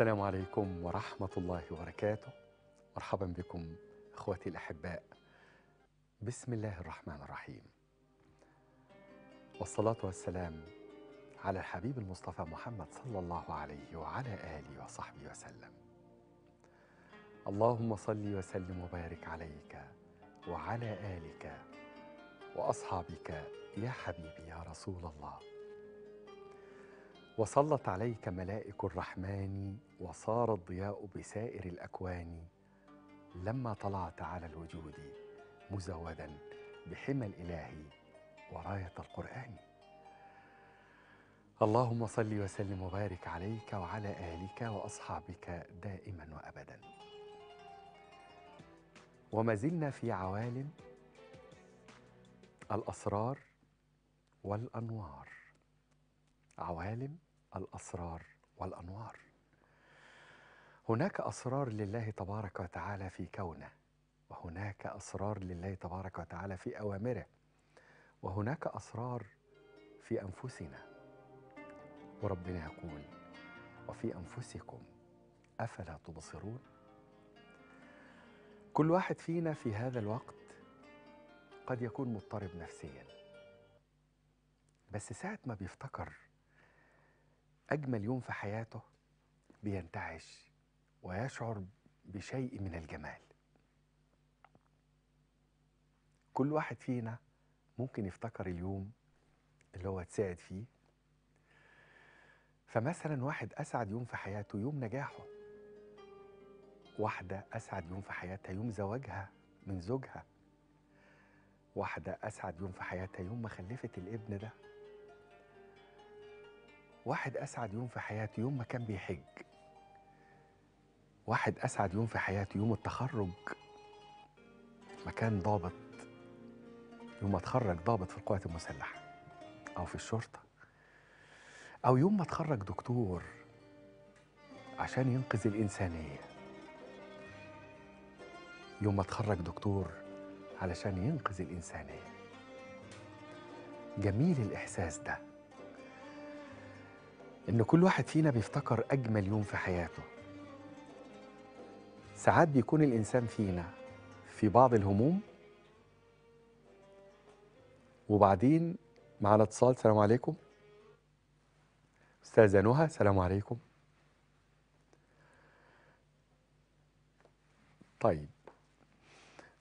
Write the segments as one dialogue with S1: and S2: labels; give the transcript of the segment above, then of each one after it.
S1: السلام عليكم ورحمة الله وبركاته مرحبا بكم اخواتي الاحباء بسم الله الرحمن الرحيم والصلاة والسلام على الحبيب المصطفى محمد صلى الله عليه وعلى آله وصحبه وسلم اللهم صل وسلم وبارك عليك وعلى آلك وأصحابك يا حبيبي يا رسول الله وصلت عليك ملائك الرحمن وصار الضياء بسائر الأكوان لما طلعت على الوجود مزودا بحمى الإله وراية القرآن اللهم صل وسلم وبارك عليك وعلى آلك وأصحابك دائما وأبدا وما زلنا في عوالم الأسرار والأنوار عوالم الاسرار والانوار هناك اسرار لله تبارك وتعالى في كونه وهناك اسرار لله تبارك وتعالى في اوامره وهناك اسرار في انفسنا وربنا يقول وفي انفسكم افلا تبصرون كل واحد فينا في هذا الوقت قد يكون مضطرب نفسيا بس ساعه ما بيفتكر أجمل يوم في حياته بينتعش ويشعر بشيء من الجمال كل واحد فينا ممكن يفتكر اليوم اللي هو اتسعد فيه فمثلا واحد أسعد يوم في حياته يوم نجاحه واحدة أسعد يوم في حياتها يوم زواجها من زوجها واحدة أسعد يوم في حياتها يوم ما خلفت الابن ده واحد اسعد يوم في حياته يوم ما كان بيحج واحد اسعد يوم في حياته يوم التخرج ما كان ضابط يوم ما اتخرج ضابط في القوات المسلحه او في الشرطه او يوم ما اتخرج دكتور عشان ينقذ الانسانيه يوم ما اتخرج دكتور علشان ينقذ الانسانيه جميل الاحساس ده إن كل واحد فينا بيفتكر أجمل يوم في حياته ساعات بيكون الإنسان فينا في بعض الهموم وبعدين معنا اتصال سلام عليكم أستاذة نهى سلام عليكم طيب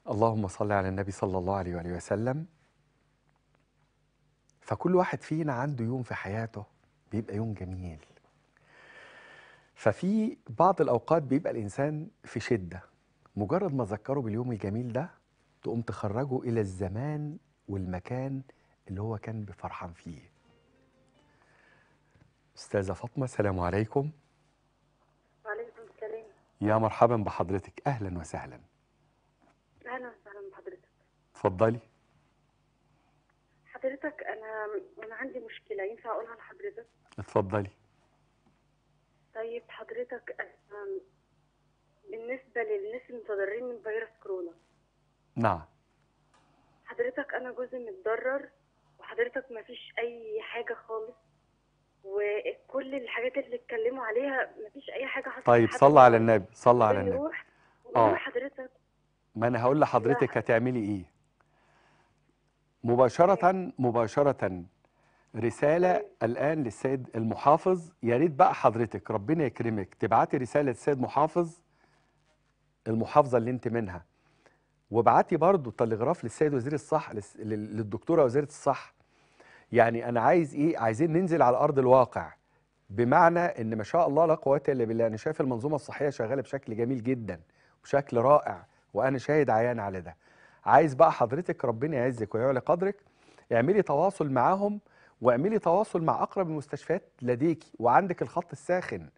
S1: اللهم صل على النبي صلى الله عليه وآله وسلم فكل واحد فينا عنده يوم في حياته بيبقى يوم جميل ففي بعض الأوقات بيبقى الإنسان في شدة مجرد ما ذكره باليوم الجميل ده تقوم تخرجه إلى الزمان والمكان اللي هو كان بفرحان فيه أستاذة فاطمة السلام عليكم وعليكم السلام يا مرحبا بحضرتك أهلا وسهلا
S2: أهلا وسهلا بحضرتك اتفضلي حضرتك انا انا عندي مشكله ينفع اقولها لحضرتك اتفضلي طيب حضرتك بالنسبه للناس المتضررين من فيروس كورونا نعم حضرتك انا جوزي متضرر وحضرتك ما فيش اي حاجه خالص وكل الحاجات اللي اتكلموا عليها ما فيش اي حاجه حصلت طيب صلى
S1: على النبي صلى على النبي
S2: اه حضرتك
S1: ما انا هقول لحضرتك هتعملي ايه مباشرة مباشرة رسالة الآن للسيد المحافظ يا ريت بقى حضرتك ربنا يكرمك تبعتي رسالة للسيد محافظ المحافظة اللي أنت منها وابعتي برضه تلغراف للسيد وزير الصحة للدكتورة وزيرة الصحة يعني أنا عايز إيه عايزين ننزل على أرض الواقع بمعنى إن ما شاء الله لا قوة إلا بالله أنا شايف المنظومة الصحية شغالة بشكل جميل جدا بشكل رائع وأنا شاهد عيان على ده عايز بقى حضرتك ربنا يعزك ويعلى قدرك اعملي تواصل معاهم واعملي تواصل مع اقرب المستشفيات لديكي وعندك الخط الساخن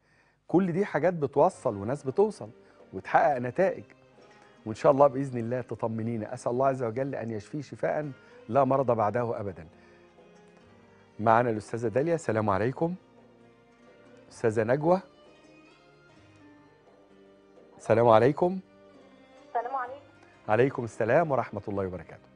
S1: كل دي حاجات بتوصل وناس بتوصل وتحقق نتائج وان شاء الله باذن الله تطمنينا اسال الله عز وجل ان يشفيه شفاء لا مرض بعده ابدا معنا الاستاذه داليا السلام عليكم استاذه نجوى السلام عليكم عليكم السلام ورحمة الله وبركاته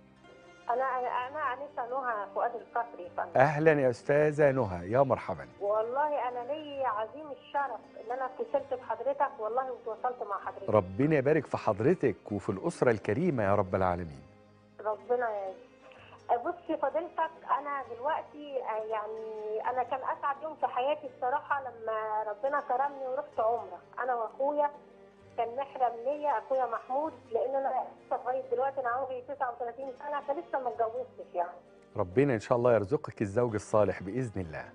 S2: أنا أنا أنسة نهى فؤاد القصري أهلا
S1: يا أستاذة نهى يا مرحبا
S2: والله أنا لي عظيم الشرف إن أنا اتصلت بحضرتك والله وتواصلت مع حضرتك
S1: ربنا يبارك في حضرتك وفي الأسرة الكريمة يا رب العالمين
S2: ربنا يعزك آه، بصي فضيلتك انا دلوقتي آه، يعني انا كان اسعد يوم في حياتي الصراحه لما ربنا كرمني ورحت عمره انا واخويا كان محرم ليا اخويا محمود لان انا لسه صغير دلوقتي انا عمري 39 سنه فلسه ما اتجوزتش يعني
S1: ربنا ان شاء الله يرزقك الزوج الصالح باذن الله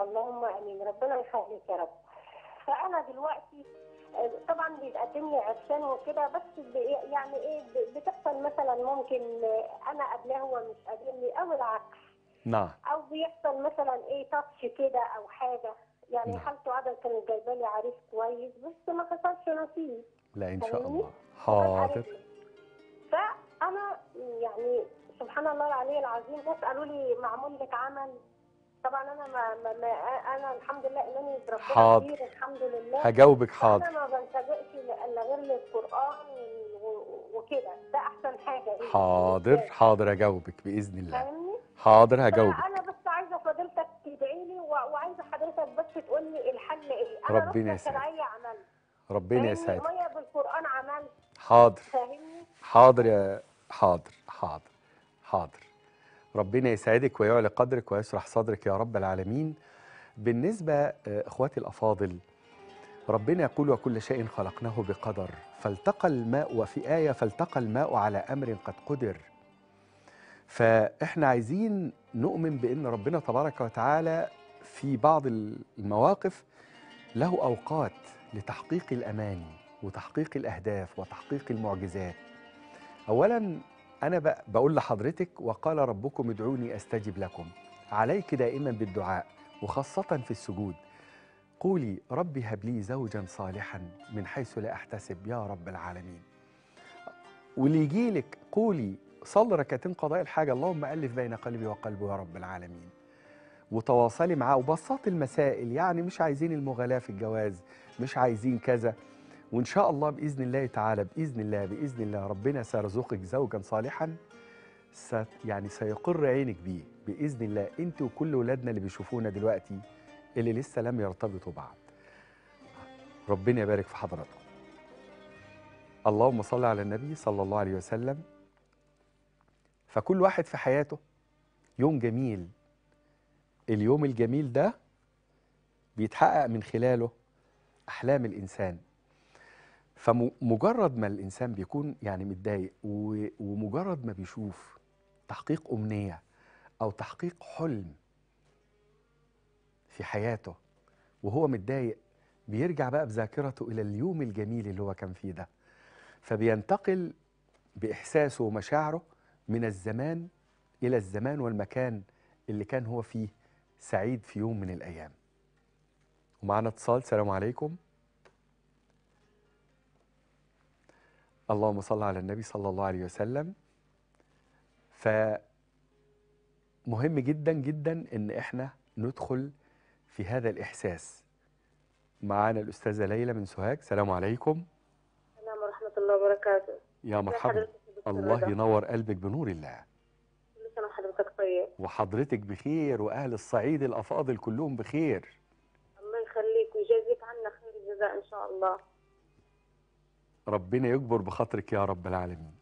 S2: اللهم امين ربنا يخليك يا رب فانا دلوقتي طبعا بيتقدم لي عرسان وكده بس يعني ايه بتحصل مثلا ممكن انا قبلها هو مش قابلني او العكس نعم او بيحصل مثلا ايه تاتش كده او حاجه يعني نعم. حالته عدل كانت جايبه لي عريس كويس بس ما حصلش نصيب
S1: لا ان شاء الله حاضر
S2: فانا يعني سبحان الله العلي العظيم ناس قالوا لي معمول لك عمل طبعا انا ما, ما, ما انا الحمد لله انني ربنا كبير كتير الحمد لله هجاوبك حاضر انا ما بنتبهش الا غير للقران وكده ده احسن حاجه حاضر
S1: حاضر هجاوبك باذن الله حاضر هجاوبك
S2: انا بس وعايزه حضرتك بس تقول لي الحل ايه انا ربنا يسعدك عملت
S1: ربنا يسعدك
S2: ميه بالقران عملت
S1: حاضر فاهمني حاضر يا حاضر حاضر حاضر ربنا يسعدك ويعلى قدرك ويشرح صدرك يا رب العالمين بالنسبه آه، اخواتي الافاضل ربنا يقول وكل شيء خلقناه بقدر فالتقى الماء وفي آية فالتقى الماء على أمر قد قدر فإحنا عايزين نؤمن بأن ربنا تبارك وتعالى في بعض المواقف له أوقات لتحقيق الأماني وتحقيق الأهداف وتحقيق المعجزات أولا أنا بقول لحضرتك وقال ربكم ادعوني أستجب لكم عليك دائما بالدعاء وخاصة في السجود قولي ربي هب لي زوجا صالحا من حيث لا أحتسب يا رب العالمين واللي يجيلك قولي صل ركعتين قضاء الحاجة اللهم ألف بين قلبي وقلبه يا رب العالمين وتواصلي معاه وبساط المسائل يعني مش عايزين المغالاة في الجواز مش عايزين كذا وإن شاء الله بإذن الله تعالى بإذن الله بإذن الله ربنا سيرزقك زوجا صالحا ست يعني سيقر عينك بيه بإذن الله أنت وكل اولادنا اللي بيشوفونا دلوقتي اللي لسه لم يرتبطوا بعد ربنا يبارك في حضراتكم اللهم صل على النبي صلى الله عليه وسلم فكل واحد في حياته يوم جميل اليوم الجميل ده بيتحقق من خلاله أحلام الإنسان فمجرد ما الإنسان بيكون يعني متضايق ومجرد ما بيشوف تحقيق أمنية أو تحقيق حلم في حياته وهو متضايق بيرجع بقى بذاكرته إلى اليوم الجميل اللي هو كان فيه ده فبينتقل بإحساسه ومشاعره من الزمان إلى الزمان والمكان اللي كان هو فيه سعيد في يوم من الأيام ومعنا اتصال سلام عليكم اللهم صل على النبي صلى الله عليه وسلم ف مهم جدا جدا ان احنا ندخل في هذا الاحساس معانا الاستاذه ليلى من سوهاج سلام عليكم
S2: السلام ورحمه الله وبركاته يا مرحبا الله ينور
S1: قلبك بنور الله طيب وحضرتك بخير وأهل الصعيد الأفاضل كلهم بخير
S2: الله يخليك ويجازيك عنا خير الجزاء إن شاء الله
S1: ربنا يكبر بخاطرك يا رب العالمين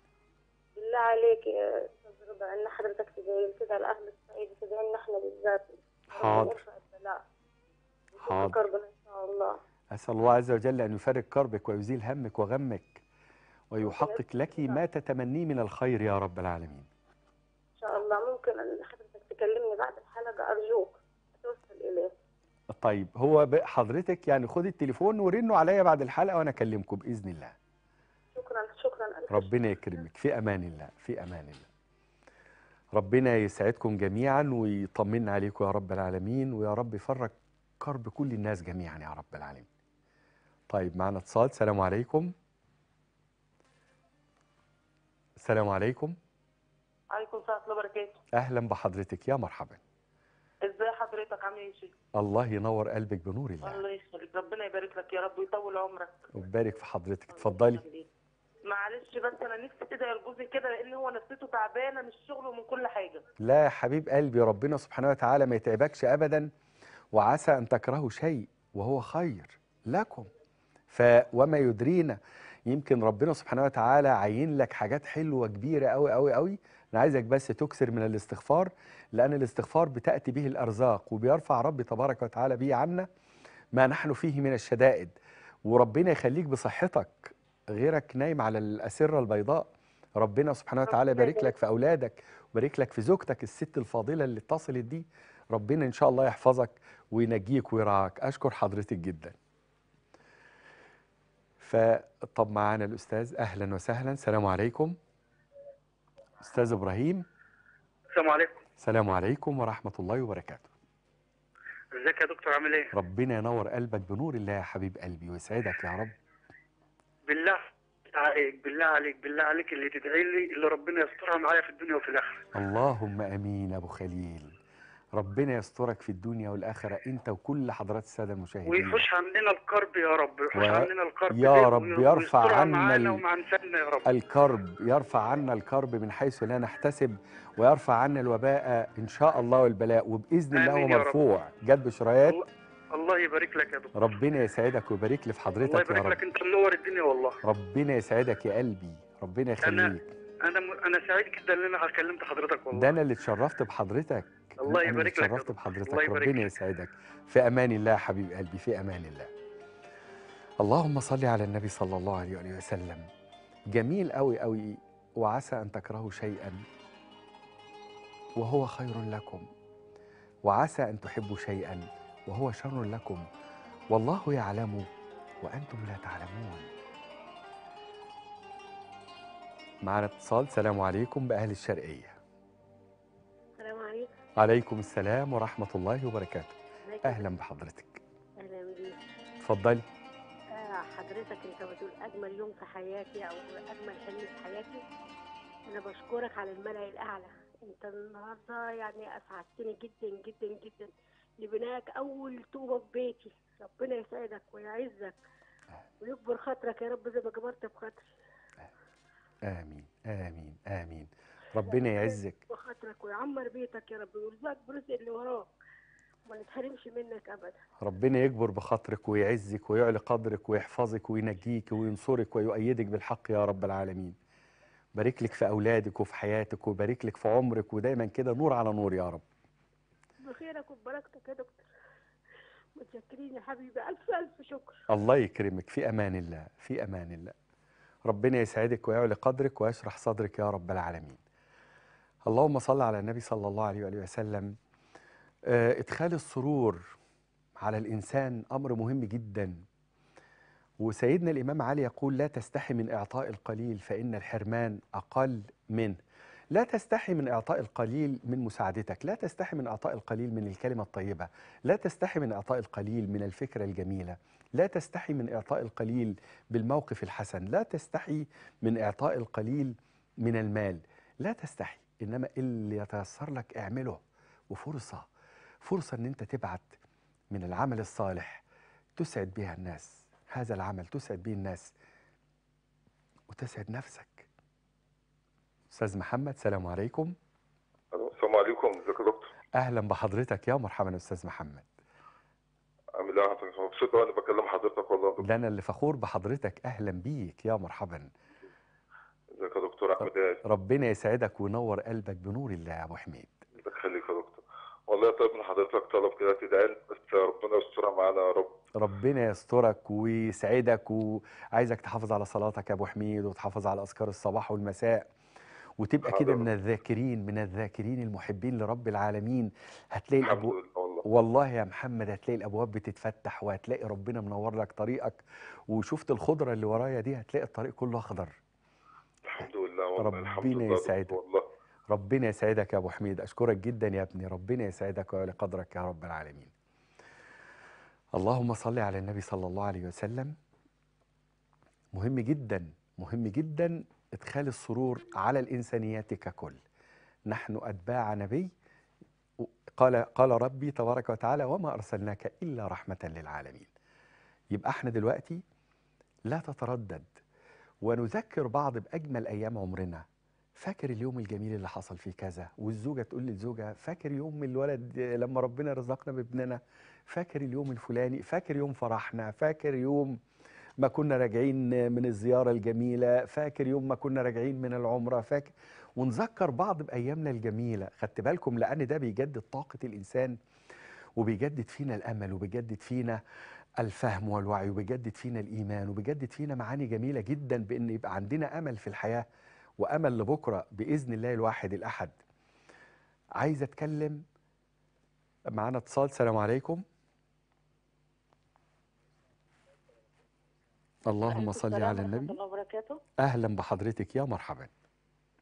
S2: بالله عليك يا أستاذ رضا إن حضرتك تدعي كده لأهل الصعيد تدعي لنا إحنا بالذات حاضر حاضر إن شاء الله
S1: أسأل الله عز وجل أن يفارق كربك ويزيل همك وغمك ويحقق لك ما تتمنيه من الخير يا رب العالمين
S2: حضرتك تكلمني بعد الحلقه ارجوك توصل اليه
S1: طيب هو حضرتك يعني خد التليفون ورنوا عليا بعد الحلقه وانا اكلمكم باذن الله
S2: شكرا شكرا
S1: ربنا يكرمك في امان الله في امان الله ربنا يسعدكم جميعا ويطمن عليكم يا رب العالمين ويا رب يفرج كرب كل الناس جميعا يا رب العالمين طيب معنا اتصال السلام عليكم السلام عليكم
S2: عليكم السلام وبركاته
S1: اهلا بحضرتك يا مرحبا
S2: ازاي حضرتك عامل ايه يا شيخ
S1: الله ينور قلبك بنور الله
S2: الله يخليك ربنا يبارك لك يا رب ويطول عمرك
S1: ويبارك في حضرتك اتفضلي
S2: معلش بس انا نفسي كده يا جوزي كده لان هو نفسيته تعبانه من الشغل ومن كل حاجه
S1: لا يا حبيب قلبي ربنا سبحانه وتعالى ما يتعبكش ابدا وعسى ان تكرهوا شيء وهو خير لكم ف وما يدرينا يمكن ربنا سبحانه وتعالى عين لك حاجات حلوه كبيره قوي قوي قوي أنا عايزك بس تكسر من الاستغفار لأن الاستغفار بتأتي به الأرزاق وبيرفع ربي تبارك وتعالى به عنا ما نحن فيه من الشدائد وربنا يخليك بصحتك غيرك نايم على الأسرة البيضاء ربنا سبحانه وتعالى يبارك لك في أولادك ويبارك لك في زوجتك الست الفاضلة اللي اتصلت دي ربنا إن شاء الله يحفظك وينجيك ويرعاك أشكر حضرتك جدا فطب معانا الأستاذ أهلا وسهلا سلام عليكم استاذ ابراهيم السلام عليكم السلام عليكم ورحمه الله وبركاته
S3: ازيك يا دكتور عامل ايه
S1: ربنا ينور قلبك بنور الله يا حبيب قلبي ويسعدك يا رب
S3: بالله عليك بالله عليك بالله عليك اللي تدعي لي اللي ربنا يسترها معايا في الدنيا وفي الاخره
S1: اللهم امين ابو خليل ربنا يسترك في الدنيا والآخرة أنت وكل حضرات السادة المشاهدين ويحوش
S3: عننا الكرب يا رب يحوش و... عننا الكرب يا رب يرفع عنا ال... يا رب. الكرب
S1: يرفع عنا الكرب من حيث لا نحتسب ويرفع عنا الوباء إن شاء الله والبلاء وبإذن الله هو مرفوع جد بشريات الله... يبارك لك يا دكتور ربنا يسعدك ويبارك لي في حضرتك الله يبارك يا رب. لك انت منور الدنيا والله ربنا يسعدك يا قلبي ربنا يخليك انا انا انا سعيد جدا ان انا كلمت حضرتك والله ده انا اللي اتشرفت بحضرتك الله يبارك لك شرفت بحضرتك الله يبارك ربنا يسعدك في امان الله يا حبيب قلبي في امان الله اللهم صل على النبي صلى الله عليه وآله وسلم جميل قوي قوي وعسى ان تكرهوا شيئا وهو خير لكم وعسى ان تحبوا شيئا وهو شر لكم والله يعلم وانتم لا تعلمون معنا اتصال سلام عليكم باهل الشرقيه عليكم السلام ورحمة الله وبركاته أهلا بحضرتك أهلا بيك اتفضلي
S2: آه، حضرتك أنت بتقول أجمل يوم في حياتي أو أجمل حلم في حياتي أنا بشكرك على الملأ الأعلى أنت النهاردة يعني أسعدتني جدا جدا جدا لبنائك أول طوبة في بيتي ربنا يسعدك ويعزك ويكبر خاطرك يا رب زي ما كبرت بخاطري
S1: آمين آمين آمين ربنا يعزك
S2: وخاطرك ويعمر بيتك يا رب ويرزقك برزق اللي وراك وما نتحرمش منك ابدا
S1: ربنا يكبر بخاطرك ويعزك ويعلي قدرك ويحفظك وينجيك وينصرك ويؤيدك بالحق يا رب العالمين بارك لك في اولادك وفي حياتك وبارك لك في عمرك ودايما كده نور على نور يا رب
S2: بخيرك وببركتك يا دكتور متشكرين يا حبيبي الف الف شكر
S1: الله يكرمك في امان الله في امان الله ربنا يسعدك ويعلي قدرك ويشرح صدرك يا رب العالمين اللهم صل على النبي صلى الله عليه وآله وسلم آه، إدخال السرور على الإنسان أمر مهم جدا وسيدنا الإمام علي يقول لا تستحي من إعطاء القليل فإن الحرمان أقل منه لا تستحي من إعطاء القليل من مساعدتك لا تستحي من إعطاء القليل من الكلمة الطيبة لا تستحي من إعطاء القليل من الفكرة الجميلة لا تستحي من إعطاء القليل بالموقف الحسن لا تستحي من إعطاء القليل من المال لا تستحي انما اللي يتيسر لك اعمله وفرصه فرصه ان انت تبعت من العمل الصالح تسعد بها الناس هذا العمل تسعد به الناس وتسعد نفسك استاذ محمد السلام عليكم
S3: السلام عليكم ازيك
S1: يا دكتور اهلا بحضرتك يا مرحبا استاذ محمد
S3: عامل ايه مبسوط انا بكلم حضرتك والله
S1: ده انا اللي فخور بحضرتك اهلا بيك يا مرحبا دكتور احمد ربنا يسعدك وينور قلبك بنور الله يا ابو حميد
S3: يخليك يا دكتور والله طيب من حضرتك طلب كده تدعي بس ربنا يسترها معانا يا رب
S1: ربنا يسترك ويسعدك وعايزك تحافظ على صلاتك يا ابو حميد وتحافظ على اذكار الصباح والمساء وتبقى كده من الذاكرين من الذاكرين المحبين لرب العالمين هتلاقي الابواب والله يا محمد هتلاقي الابواب بتتفتح وهتلاقي ربنا منور لك طريقك وشفت الخضره اللي ورايا دي هتلاقي الطريق كله اخضر الحمد نعم، ربنا يسعدك والله ربنا يسعدك يا ابو حميد اشكرك جدا يا ابني ربنا يسعدك ويعلي قدرك يا رب العالمين اللهم صل على النبي صلى الله عليه وسلم مهم جدا مهم جدا ادخال السرور على الانسانيات ككل نحن اتباع نبي قال قال ربي تبارك وتعالى وما ارسلناك الا رحمه للعالمين يبقى احنا دلوقتي لا تتردد ونذكر بعض باجمل ايام عمرنا فاكر اليوم الجميل اللي حصل فيه كذا والزوجه تقول للزوجه فاكر يوم الولد لما ربنا رزقنا بابننا فاكر اليوم الفلاني فاكر يوم فرحنا فاكر يوم ما كنا راجعين من الزياره الجميله فاكر يوم ما كنا راجعين من العمره فاكر ونذكر بعض بايامنا الجميله خدت بالكم لان ده بيجدد طاقه الانسان وبيجدد فينا الامل وبيجدد فينا الفهم والوعي وبيجدد فينا الإيمان وبيجدد فينا معاني جميلة جدا بأن يبقى عندنا أمل في الحياة وأمل لبكرة بإذن الله الواحد الأحد عايز أتكلم معانا اتصال سلام عليكم اللهم صل على النبي الله وبركاته. أهلا بحضرتك يا مرحبا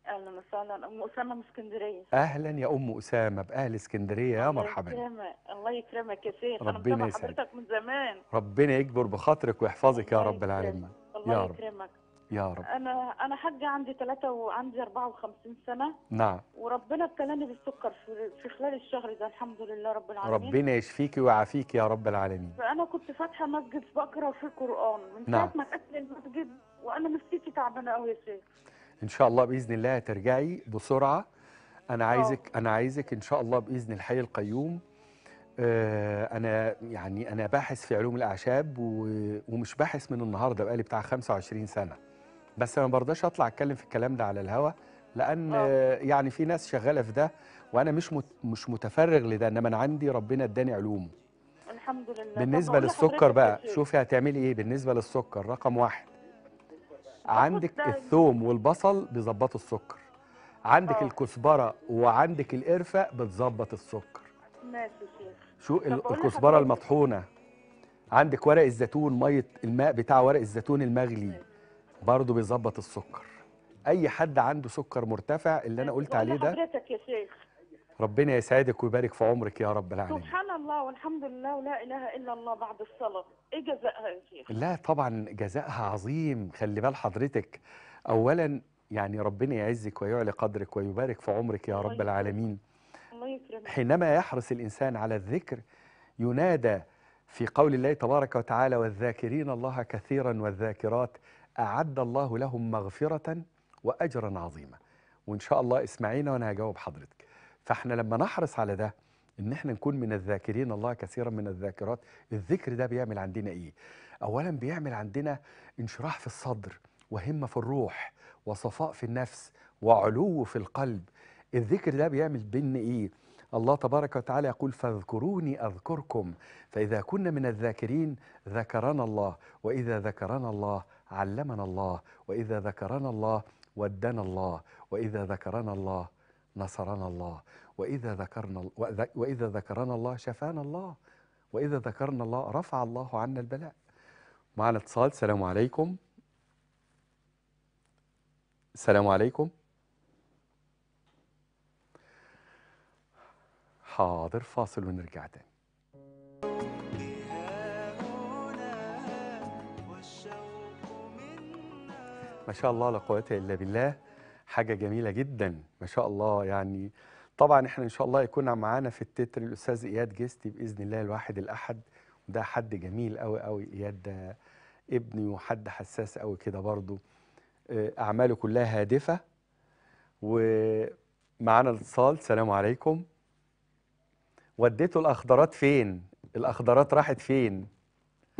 S2: اهلا وسهلا ام اسامه من اسكندريه
S1: اهلا يا ام اسامه باهل اسكندريه يا مرحبا
S2: الله يكرمك الله يكرمك يا شيخ ربنا يسعدك حضرتك من زمان
S1: ربنا يكبر بخاطرك ويحفظك يا رب العالمين الله يا رب يكرمك يا رب
S2: انا انا حاجه عندي 3 وعندي 54 سنه نعم وربنا ابتلاني بالسكر في, في خلال الشهر ده الحمد لله رب العالمين ربنا
S1: يشفيكي ويعافيكي يا رب العالمين
S2: فانا كنت فاتحه مسجد بقرا فيه قران من ساعه نعم. ما اتقفل المسجد وانا نفسيتي تعبانه قوي يا شيخ
S1: ان شاء الله باذن الله هترجعي بسرعه انا آه. عايزك انا عايزك ان شاء الله باذن الحي القيوم آه، انا يعني انا باحث في علوم الاعشاب ومش باحث من النهارده بقالي بتاع 25 سنه بس انا ما برضاش اطلع اتكلم في الكلام ده على الهوا لان آه. يعني في ناس شغاله في ده وانا مش مش متفرغ لده انما انا عندي ربنا اداني علوم الحمد لله بالنسبه للسكر بقى إيه؟ شوفي هتعملي ايه بالنسبه للسكر رقم واحد عندك آه. الثوم والبصل بيظبطوا السكر عندك أوه. الكزبره وعندك القرفه بتظبط السكر
S2: ماشي شيخ
S1: شو الكزبره المطحونه عندك ورق الزيتون ميه الماء بتاع ورق الزيتون المغلي برضه بيظبط السكر اي حد عنده سكر مرتفع اللي انا قلت عليه ده
S2: حضرتك يا شيخ
S1: ربنا يسعدك ويبارك في عمرك يا رب العالمين
S2: سبحان الله والحمد لله ولا اله الا الله بعد الصلاه ايه جزائها يا شيخ
S1: لا طبعا جزائها عظيم خلي بال حضرتك اولا يعني ربنا يعزك ويعلي قدرك ويبارك في عمرك يا رب العالمين الله حينما يحرص الانسان على الذكر ينادى في قول الله تبارك وتعالى والذاكرين الله كثيرا والذاكرات اعد الله لهم مغفره واجرا عظيما وان شاء الله اسمعينا وانا هجاوب حضرتك فاحنا لما نحرص على ده ان احنا نكون من الذاكرين الله كثيرا من الذاكرات الذكر ده بيعمل عندنا ايه اولا بيعمل عندنا انشراح في الصدر وهمه في الروح وصفاء في النفس وعلو في القلب الذكر ده بيعمل بينا ايه الله تبارك وتعالى يقول فاذكروني اذكركم فاذا كنا من الذاكرين ذكرنا الله واذا ذكرنا الله علمنا الله واذا ذكرنا الله ودنا الله واذا ذكرنا الله نصرنا الله وإذا ذكرنا وإذا ذكرنا الله شفانا الله وإذا ذكرنا الله رفع الله عنا البلاء معنا اتصال السلام عليكم السلام عليكم حاضر فاصل ونرجع تاني ما شاء الله لا قوة إلا بالله حاجة جميلة جدا ما شاء الله يعني طبعا احنا ان شاء الله يكون معانا في التتر الاستاذ اياد جستي باذن الله الواحد الاحد وده حد جميل قوي قوي اياد ده ابني وحد حساس قوي كده برضه آه، اعماله كلها هادفه ومعانا الاتصال سلام عليكم وديتوا الاخضرات فين الاخضرات راحت فين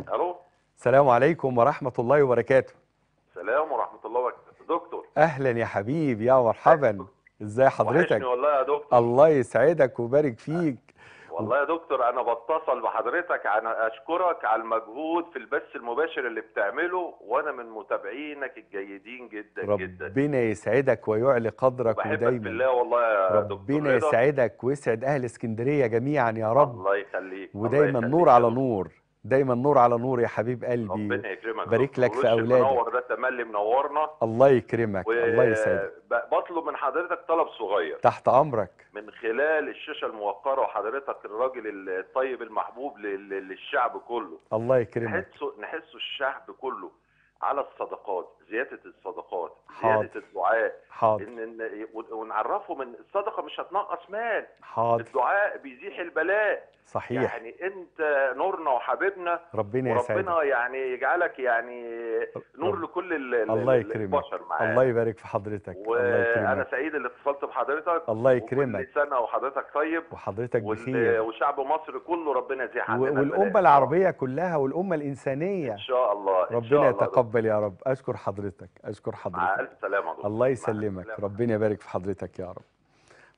S1: الو السلام عليكم ورحمه الله وبركاته اهلا يا حبيب يا مرحبا ازاي حضرتك والله يا دكتور الله يسعدك ويبارك فيك
S3: والله يا دكتور انا بتصل بحضرتك انا اشكرك على المجهود في البث المباشر اللي بتعمله وانا من متابعينك الجيدين جدا ربنا جدا
S1: ربنا يسعدك ويعلي قدرك ودايما بالله والله يا ربنا دكتور ربنا يسعدك ويسعد اهل اسكندريه جميعا يا رب الله يخليك ودايما الله يخليك نور على نور دايما نور على نور يا حبيب قلبي ربنا يكرمك بارك لك في اولادك منور
S3: ده تملي منورنا
S1: الله يكرمك و... الله يسعدك
S3: بطلب من حضرتك طلب صغير تحت امرك من خلال الشاشه الموقره وحضرتك الراجل الطيب المحبوب للشعب كله
S1: الله يكرمك
S3: نحسه نحسه الشعب كله على الصدقات زياده الصدقات حاضر. زياده الدعاء حاضر. ان, إن ونعرفهم ان الصدقه مش هتنقص مال حاضر. الدعاء بيزيح البلاء صحيح يعني انت نورنا وحبيبنا ربنا يسعدك ربنا يعني يجعلك يعني نور رب. لكل الله يكرمك الله
S1: يبارك في حضرتك الله يكرمك وانا
S3: سعيد اللي اتصلت بحضرتك الله يكرمك كل سنه وحضرتك طيب
S1: وحضرتك بخير
S3: وشعب مصر كله ربنا يزيح والامه
S1: العربيه كلها والامه الانسانيه ان شاء الله ربنا إن شاء الله يتقبل يا رب اشكر حضرتك حضرتك اشكر حضرتك الف سلامه الله يسلمك ربنا يبارك في حضرتك يا رب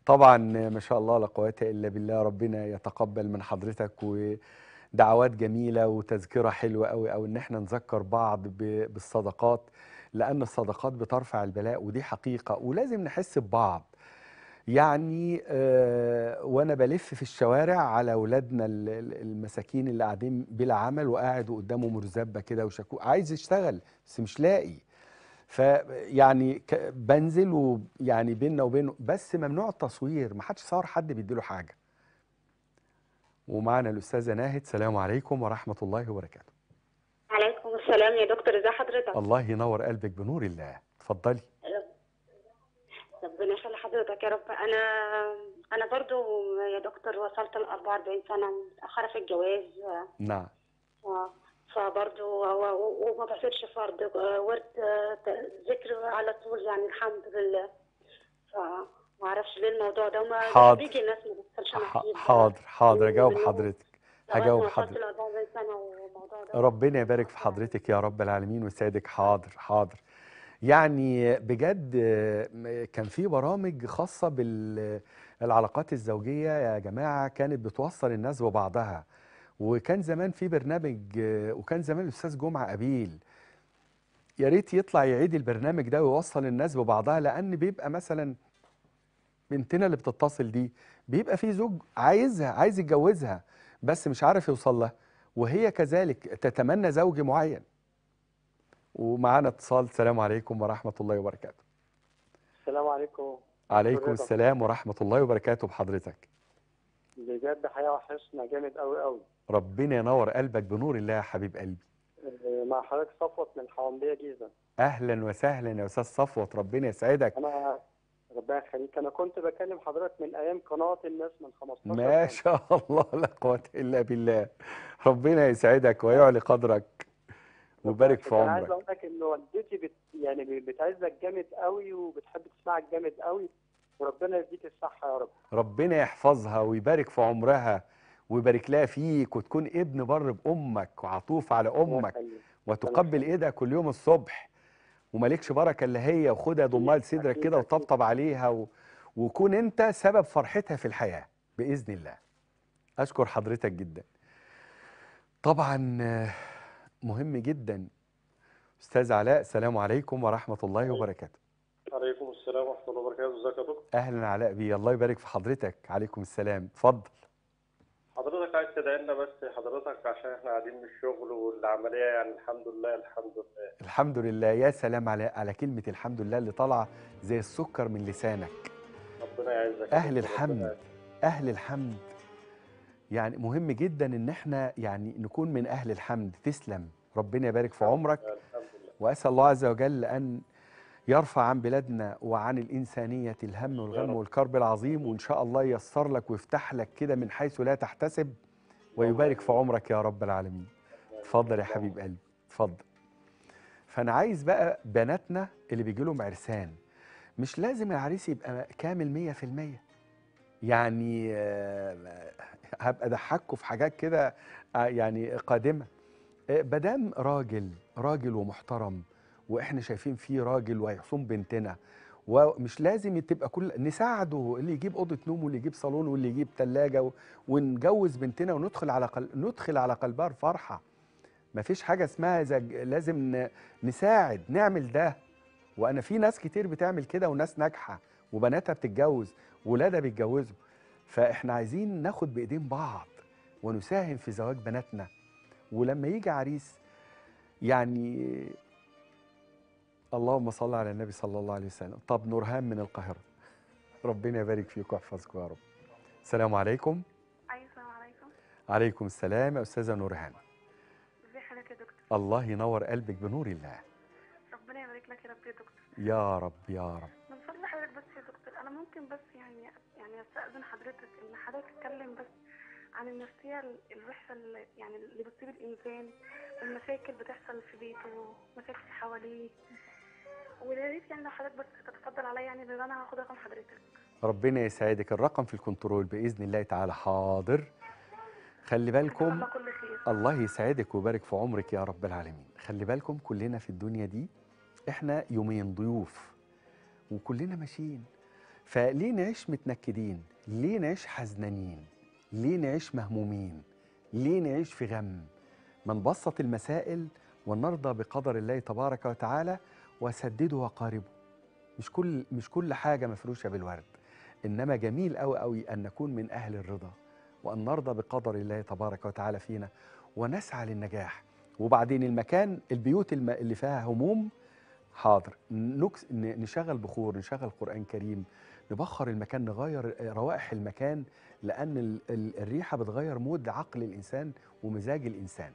S1: طبعا ما شاء الله لا قوه الا بالله ربنا يتقبل من حضرتك ودعوات جميله وتذكره حلوه قوي او ان احنا نذكر بعض بالصدقات لان الصدقات بترفع البلاء ودي حقيقه ولازم نحس ببعض يعني آه وانا بلف في الشوارع على اولادنا المساكين اللي قاعدين بلا عمل وقاعد وقدامه مرزبه كده وشكو عايز يشتغل بس مش لاقي فيعني بنزل ويعني بيننا وبينه بس ممنوع التصوير ما حدش صور حد بيديله حاجه ومعنا الاستاذه ناهد السلام عليكم ورحمه الله وبركاته
S2: عليكم السلام يا دكتور ازي حضرتك
S1: الله ينور قلبك بنور الله اتفضلي
S2: ربنا يخلي حضرتك يا رب انا انا برضو يا دكتور وصلت ل 44 سنه متاخره في الجواز نعم اه فبرضه وما بصيرش فرض ورد ذكر على طول يعني الحمد لله ما اعرفش ليه
S1: الموضوع ده وما حاضر بيجي الناس ما بتسالش حاضر حاضر اجاوب حضرتك هجاوب حضرتك ربنا يبارك في حضرتك يا رب العالمين ويسعدك حاضر حاضر يعني بجد كان في برامج خاصة بالعلاقات الزوجية يا جماعة كانت بتوصل الناس ببعضها وكان زمان في برنامج وكان زمان الاستاذ جمعه قبيل يا ريت يطلع يعيد البرنامج ده ويوصل الناس ببعضها لان بيبقى مثلا بنتنا اللي بتتصل دي بيبقى في زوج عايزها عايز يتجوزها بس مش عارف يوصل لها وهي كذلك تتمنى زوج معين ومعانا اتصال السلام عليكم ورحمه الله وبركاته
S2: السلام عليكم
S1: عليكم السلام ورحمه الله وبركاته بحضرتك
S2: بجد حقيقه وحشنا جامد قوي قوي
S1: ربنا ينور قلبك بنور الله يا حبيب قلبي
S2: آه، مع حضرتك صفوت من حوامبيه جيزه
S1: اهلا وسهلا يا استاذ صفوت ربنا يسعدك
S2: انا ربنا يخليك انا كنت بكلم حضرتك من ايام قناه الناس من 15
S1: ما شاء الله لا قوه الا بالله ربنا يسعدك ويعلي قدرك ويبارك في عمرك انا عايز اقول
S2: لك ان والدتي بت يعني بتعزك جامد قوي وبتحب تسمعك جامد قوي وربنا يديك الصحه
S1: يا رب ربنا يحفظها ويبارك في عمرها ويبارك لها فيك وتكون ابن بر بامك وعطوف على امك وتقبل ايدها كل يوم الصبح ومالكش بركه الا هي وخدها ضمها لصدرك كده وطبطب عليها و... وكون انت سبب فرحتها في الحياه باذن الله اشكر حضرتك جدا طبعا مهم جدا استاذ علاء السلام عليكم ورحمه الله وبركاته
S3: السلام ورحمه الله وبركاته ازيك يا دكتور
S1: اهلا علاء بيه الله يبارك في حضرتك عليكم السلام اتفضل
S3: حضرتك عايز تدعي بس حضرتك عشان احنا قاعدين في الشغل والعمليه يعني الحمد لله الحمد لله
S1: الحمد لله يا سلام على على كلمه الحمد لله اللي طالعه زي السكر من لسانك ربنا يعزك اهل الحمد اهل الحمد يعني مهم جدا ان احنا يعني نكون من اهل الحمد تسلم ربنا يبارك في عمرك واسال الله عز وجل ان يرفع عن بلادنا وعن الإنسانية الهم والغم والكرب العظيم وإن شاء الله ييسر لك ويفتح لك كده من حيث لا تحتسب ويبارك في عمرك يا رب العالمين اتفضل يا حبيب قلبي اتفضل فأنا عايز بقى بناتنا اللي بيجي لهم عرسان مش لازم العريس يبقى كامل مية في المية يعني آه، هبقى ضحكوا في حاجات كده آه، يعني قادمة بدام آه، راجل راجل ومحترم واحنا شايفين فيه راجل وهيصوم بنتنا ومش لازم تبقى كل نساعده اللي يجيب اوضه نوم واللي يجيب صالون واللي يجيب ثلاجه و... ونجوز بنتنا وندخل على قل... ندخل على قلبها الفرحه ما فيش حاجه اسمها زج... لازم ن... نساعد نعمل ده وانا في ناس كتير بتعمل كده وناس ناجحه وبناتها بتتجوز ولادها بيتجوزوا فاحنا عايزين ناخد بايدين بعض ونساهم في زواج بناتنا ولما يجي عريس يعني اللهم صل على النبي صلى الله عليه وسلم طب نورهان من القاهرة ربنا يبارك فيك ويحفظكم يا رب السلام عليكم أيوة السلام عليكم عليكم السلام يا أستاذة نورهان
S2: ازي حضرتك يا دكتور
S1: الله ينور قلبك بنور الله
S2: ربنا يبارك لك يا رب يا دكتور
S1: يا رب يا رب
S2: من فضل حضرتك بس يا دكتور أنا ممكن بس يعني يعني أستأذن حضرتك إن حضرتك تتكلم بس عن النفسية الوحشة يعني اللي بتصيب الإنسان المشاكل بتحصل في بيته مشاكل حواليه ويا ريت يعني لو حضرتك بس تتفضل عليا يعني ان انا هاخد رقم حضرتك
S1: ربنا يسعدك الرقم في الكنترول باذن الله تعالى حاضر خلي بالكم الله, كل خير. الله يسعدك ويبارك في عمرك يا رب العالمين خلي بالكم كلنا في الدنيا دي احنا يومين ضيوف وكلنا ماشيين فليه نعيش متنكدين ليه نعيش حزنانين ليه نعيش مهمومين ليه نعيش في غم ما نبسط المسائل ونرضى بقدر الله تبارك وتعالى وسددوا وقاربوا مش كل مش كل حاجه مفروشه بالورد انما جميل قوي قوي ان نكون من اهل الرضا وان نرضى بقدر الله تبارك وتعالى فينا ونسعى للنجاح وبعدين المكان البيوت اللي فيها هموم حاضر نشغل بخور نشغل قرآن كريم نبخر المكان نغير روائح المكان لأن الريحة بتغير مود عقل الإنسان ومزاج الإنسان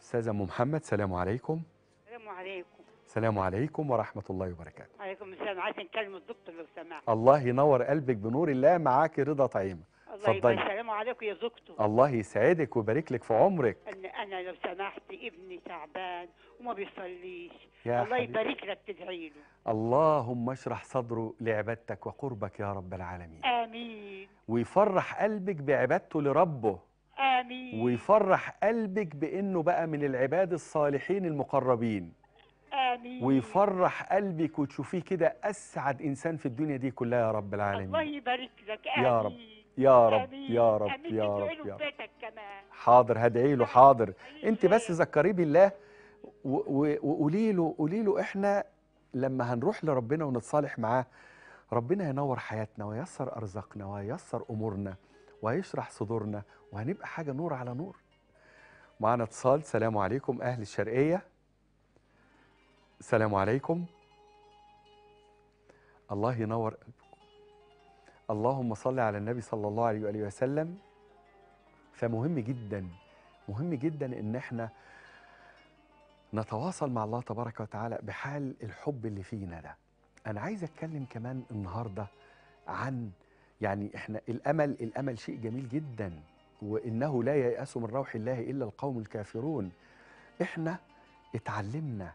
S1: أستاذة أم محمد سلام عليكم
S2: السلام عليكم
S1: السلام عليكم ورحمة الله وبركاته
S2: عليكم السلام عايز نكلم الدكتور لو سمحت الله
S1: ينور قلبك بنور الله معاكي رضا طعيمة اتفضلي السلام
S2: عليكم يا دكتور
S1: الله يسعدك ويبارك لك في عمرك
S2: أنا, أنا لو سمحت ابني تعبان وما بيصليش يا الله يبارك
S1: لك تدعي له اللهم اشرح صدره لعبادتك وقربك يا رب العالمين آمين ويفرح قلبك بعبادته لربه آمين ويفرح قلبك بأنه بقى من العباد الصالحين المقربين آمين يعني. ويفرح قلبك وتشوفيه كده أسعد إنسان في الدنيا دي كلها يا رب العالمين الله يبارك لك آمين يا رب يا رب يا رب يا رب يا رب حاضر هدعي له حاضر أنت بس ذكريه بالله وقولي له قولي له إحنا لما هنروح لربنا ونتصالح معاه ربنا ينور حياتنا ويسر أرزاقنا ويسر أمورنا وهيشرح صدورنا وهنبقى حاجة نور على نور معانا اتصال سلام عليكم أهل الشرقية السلام عليكم الله ينور قلبكم اللهم صل على النبي صلى الله عليه وآله وسلم فمهم جدا مهم جدا ان احنا نتواصل مع الله تبارك وتعالى بحال الحب اللي فينا ده انا عايز اتكلم كمان النهارده عن يعني احنا الامل الامل شيء جميل جدا وانه لا ييأس من روح الله الا القوم الكافرون احنا اتعلمنا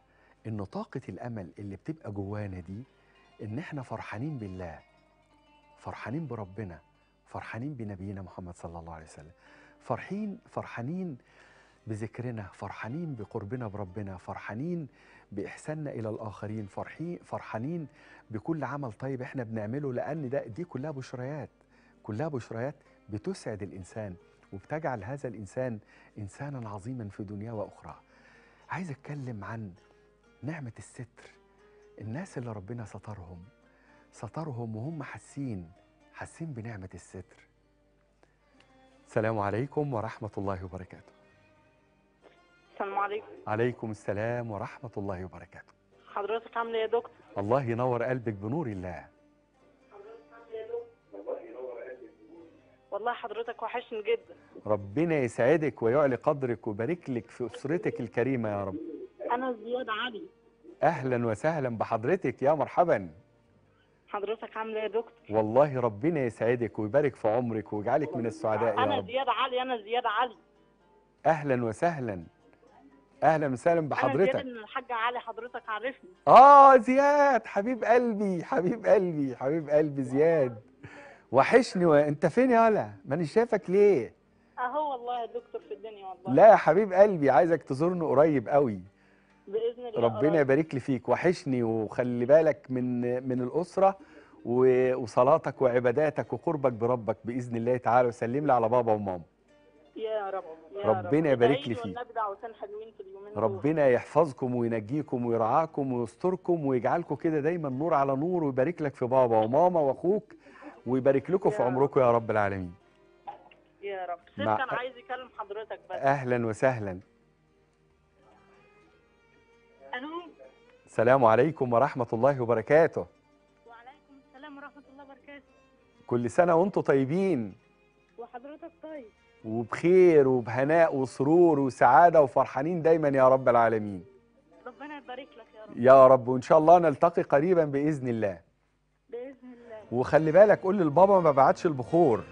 S1: إن طاقة الأمل اللي بتبقى جوانا دي إن إحنا فرحانين بالله فرحانين بربنا فرحانين بنبينا محمد صلى الله عليه وسلم فرحين فرحانين بذكرنا فرحانين بقربنا بربنا فرحانين بإحساننا إلى الآخرين فرحين فرحانين بكل عمل طيب إحنا بنعمله لأن ده دي كلها بشريات كلها بشريات بتسعد الإنسان وبتجعل هذا الإنسان إنسانا عظيما في دنيا وأخرى عايز أتكلم عن نعمة الستر الناس اللي ربنا سترهم سترهم وهم حاسين حاسين بنعمة الستر السلام عليكم ورحمة الله وبركاته السلام عليكم عليكم السلام ورحمة الله وبركاته
S2: حضرتك عاملة ايه يا دكتور
S1: الله ينور قلبك بنور الله
S2: حضرتك عاملة ايه يا دكتور الله ينور قلبك بنور والله حضرتك وحشني جدا
S1: ربنا يسعدك ويعلي قدرك ويبارك لك في أسرتك الكريمة يا رب
S2: انا زياد علي
S1: اهلا وسهلا بحضرتك يا مرحبا
S2: حضرتك عامله ايه يا دكتور
S1: والله ربنا يسعدك ويبارك في عمرك ويجعلك من السعداء يا رب انا
S2: زياد علي انا زياد علي
S1: اهلا وسهلا اهلا وسهلا بحضرتك انا زياد من
S2: الحاج علي حضرتك عارفني
S1: اه زياد حبيب قلبي حبيب قلبي حبيب قلبي زياد وحشني و... انت فين يالا ماني شايفك ليه
S2: اهو والله يا دكتور في الدنيا والله
S1: لا يا حبيب قلبي عايزك تزورني قريب قوي باذن الله ربنا يبارك لي فيك وحشني وخلي بالك من من الاسره وصلاتك وعباداتك وقربك بربك باذن الله تعالى وسلم لي على بابا وماما
S2: يا رب يا ربنا يبارك لي فيك ربنا
S1: يحفظكم وينجيكم ويرعاكم ويستركم ويجعلكم كده دايما نور على نور ويبارك لك في بابا وماما واخوك ويبارك لكم في عمركم يا رب العالمين
S2: يا رب سيد كان عايز يكلم حضرتك بس اهلا
S1: وسهلا السلام عليكم ورحمة الله وبركاته
S2: وعليكم السلام ورحمة الله وبركاته
S1: كل سنة وانتم طيبين
S2: وحضرتك طيب
S1: وبخير وبهناء وسرور وسعادة وفرحانين دايما يا رب العالمين
S2: ربنا يبارك لك يا
S1: رب يا رب وإن شاء الله نلتقي قريبا بإذن الله بإذن الله وخلي بالك قول للبابا ما بعتش البخور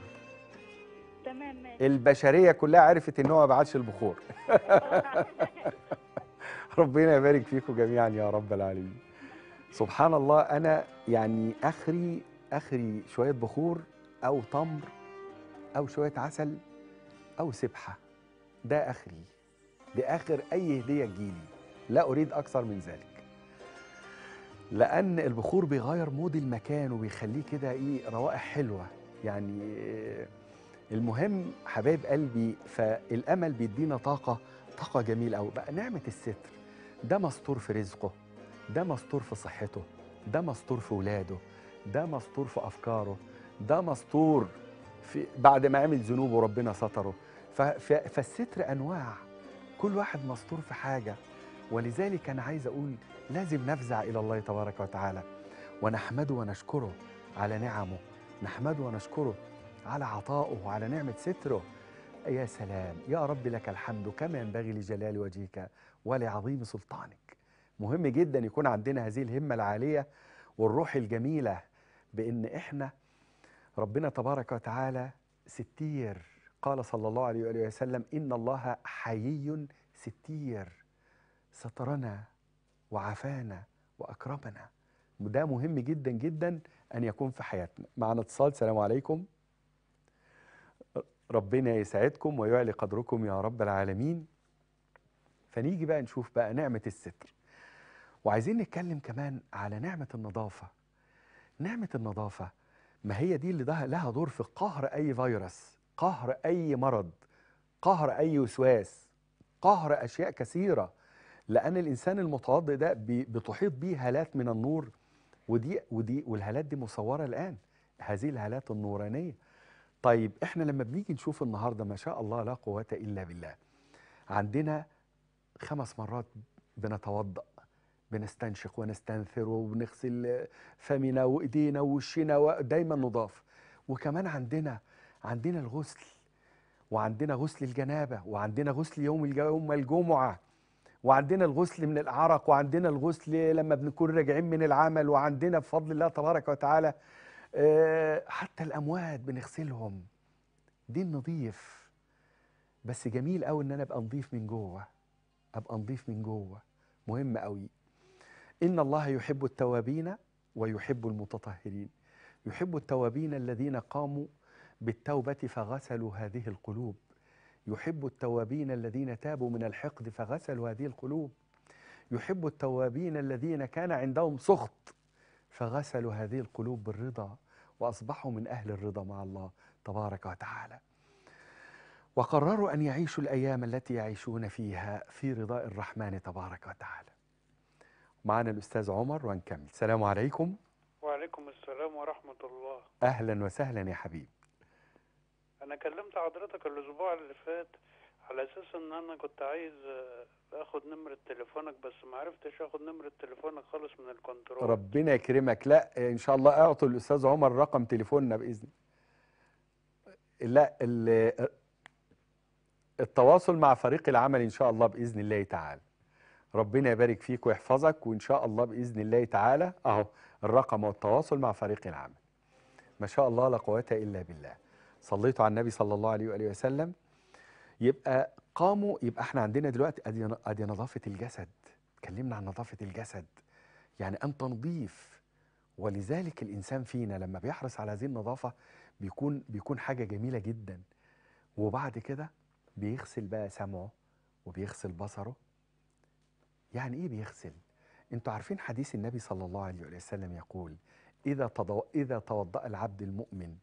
S1: تمام ماشي البشرية كلها عرفت إن هو ما بعتش البخور ربنا يبارك فيكم جميعا يا رب العالمين سبحان الله انا يعني اخري اخري شويه بخور او تمر او شويه عسل او سبحه ده اخري ده اخر اي هديه تجيلي لا اريد اكثر من ذلك لان البخور بيغير مود المكان وبيخليه كده ايه روائح حلوه يعني آه، المهم حبايب قلبي فالامل بيدينا طاقه طاقه جميله قوي بقى نعمه الستر ده مستور في رزقه ده مستور في صحته ده مستور في ولاده ده مستور في أفكاره ده مستور في بعد ما عمل ذنوبه وربنا ستره فالستر أنواع كل واحد مستور في حاجة ولذلك أنا عايز أقول لازم نفزع إلى الله تبارك وتعالى ونحمده ونشكره على نعمه نحمده ونشكره على عطائه وعلى نعمة ستره يا سلام يا رب لك الحمد كما ينبغي لجلال وجهك ولعظيم سلطانك مهم جدا يكون عندنا هذه الهمة العالية والروح الجميلة بأن إحنا ربنا تبارك وتعالى ستير قال صلى الله عليه وآله وسلم إن الله حيي ستير سترنا وعافانا وأكرمنا وده مهم جدا جدا أن يكون في حياتنا معنا اتصال سلام عليكم ربنا يسعدكم ويعلي قدركم يا رب العالمين فنيجي بقى نشوف بقى نعمة الستر وعايزين نتكلم كمان على نعمة النظافة نعمة النظافة ما هي دي اللي ده لها دور في قهر أي فيروس قهر أي مرض قهر أي وسواس قهر أشياء كثيرة لأن الإنسان المتوضئ ده بتحيط به هالات من النور ودي ودي والهالات دي مصورة الآن هذه الهالات النورانية طيب احنا لما بنيجي نشوف النهارده ما شاء الله لا قوه الا بالله عندنا خمس مرات بنتوضا بنستنشق ونستنثر وبنغسل فمنا وايدينا ووشنا ودايما نضاف وكمان عندنا عندنا الغسل وعندنا غسل الجنابه وعندنا غسل يوم يوم الجمعه وعندنا الغسل من العرق وعندنا الغسل لما بنكون راجعين من العمل وعندنا بفضل الله تبارك وتعالى آه، حتى الاموات بنغسلهم دين نظيف بس جميل قوي ان انا ابقى نظيف من جوه ابقى نظيف من جوه مهم قوي ان الله يحب التوابين ويحب المتطهرين يحب التوابين الذين قاموا بالتوبه فغسلوا هذه القلوب يحب التوابين الذين تابوا من الحقد فغسلوا هذه القلوب يحب التوابين الذين كان عندهم سخط فغسلوا هذه القلوب بالرضا وأصبحوا من أهل الرضا مع الله تبارك وتعالى وقرروا أن يعيشوا الأيام التي يعيشون فيها في رضاء الرحمن تبارك وتعالى معنا الأستاذ عمر ونكمل السلام عليكم
S3: وعليكم السلام ورحمة الله
S1: أهلا وسهلا يا حبيب
S3: أنا كلمت حضرتك الأسبوع اللي فات على اساس ان انا كنت عايز آه، اخد نمره تليفونك بس ما عرفتش اخد نمره تليفونك خالص من
S1: الكنترول ربنا يكرمك لا ان شاء الله اعطوا الاستاذ عمر رقم تليفوننا باذن لا آه، التواصل مع فريق العمل ان شاء الله باذن الله تعالى ربنا يبارك فيك ويحفظك وان شاء الله باذن الله تعالى اهو الرقم والتواصل مع فريق العمل ما شاء الله لا قوه الا بالله صليتوا على النبي صلى الله عليه واله وسلم يبقى قاموا يبقى احنا عندنا دلوقتي ادي ادي نظافه الجسد اتكلمنا عن نظافه الجسد يعني ان تنظيف ولذلك الانسان فينا لما بيحرص على هذه النظافه بيكون بيكون حاجه جميله جدا وبعد كده بيغسل بقى سمعه وبيغسل بصره يعني ايه بيغسل انتوا عارفين حديث النبي صلى الله عليه وسلم يقول اذا اذا توضأ العبد المؤمن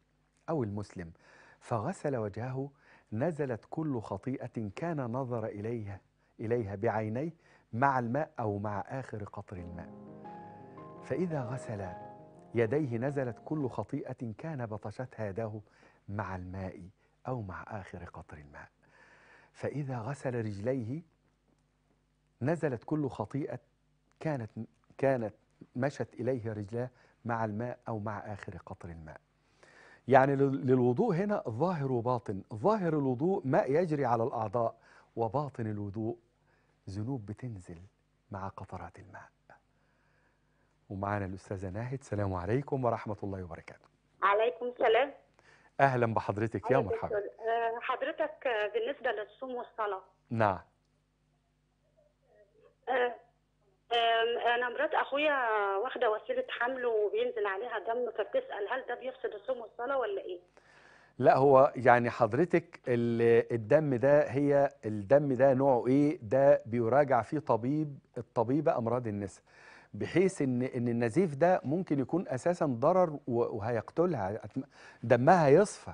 S1: او المسلم فغسل وجهه نزلت كل خطيئة كان نظر إليها إليها بعينيه مع الماء أو مع آخر قطر الماء فإذا غسل يديه نزلت كل خطيئة كان بطشتها يداه مع الماء أو مع آخر قطر الماء فإذا غسل رجليه نزلت كل خطيئة كانت كانت مشت إليه رجلاه مع الماء أو مع آخر قطر الماء يعني للوضوء هنا ظاهر وباطن ظاهر الوضوء ماء يجري على الأعضاء وباطن الوضوء ذنوب بتنزل مع قطرات الماء ومعانا الأستاذة ناهد السلام عليكم ورحمة الله وبركاته
S2: عليكم السلام
S1: أهلا بحضرتك يا مرحبا
S2: آه، حضرتك بالنسبة للصوم والصلاة نعم آه، انا مرات اخويا واخده وسيله حمل وبينزل عليها دم فبتسال هل ده بيفسد الصوم والصلاه ولا ايه
S1: لا هو يعني حضرتك الدم ده هي الدم ده نوعه ايه ده بيراجع فيه طبيب الطبيبه امراض النساء بحيث ان ان النزيف ده ممكن يكون اساسا ضرر وهيقتلها دمها يصفى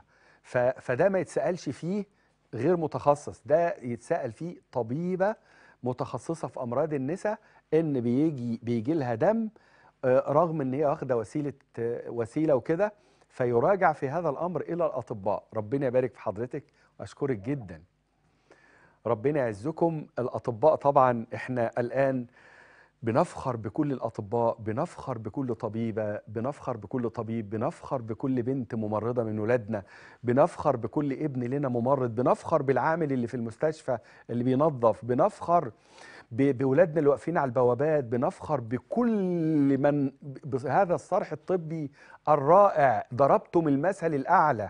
S1: فده ما يتسالش فيه غير متخصص ده يتسال فيه طبيبه متخصصه في امراض النساء ان بيجي بيجي لها دم آه، رغم ان هي واخده وسيله آه، وسيله وكده فيراجع في هذا الامر الى الاطباء ربنا يبارك في حضرتك واشكرك جدا ربنا يعزكم الاطباء طبعا احنا الان بنفخر بكل الاطباء بنفخر بكل طبيبه بنفخر بكل طبيب بنفخر بكل بنت ممرضه من ولادنا بنفخر بكل ابن لنا ممرض بنفخر بالعامل اللي في المستشفى اللي بينظف بنفخر بولادنا اللي واقفين على البوابات بنفخر بكل من بهذا الصرح الطبي الرائع ضربتم المثل الأعلى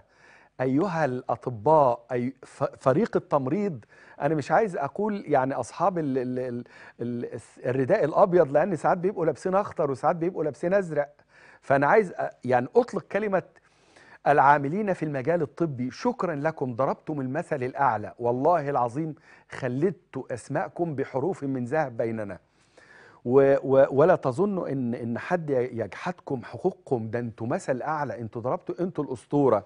S1: أيها الأطباء أي فريق التمريض أنا مش عايز أقول يعني أصحاب الـ الـ الـ الرداء الأبيض لأن ساعات بيبقوا لابسين أخضر وساعات بيبقوا لابسين أزرق فأنا عايز يعني أطلق كلمة العاملين في المجال الطبي شكرا لكم ضربتم المثل الأعلى والله العظيم خلدت أسماءكم بحروف من ذهب بيننا و و ولا تظنوا ان ان حد يجحدكم حقوقكم ده انتوا مثل اعلى انتوا ضربتوا انتوا الاسطوره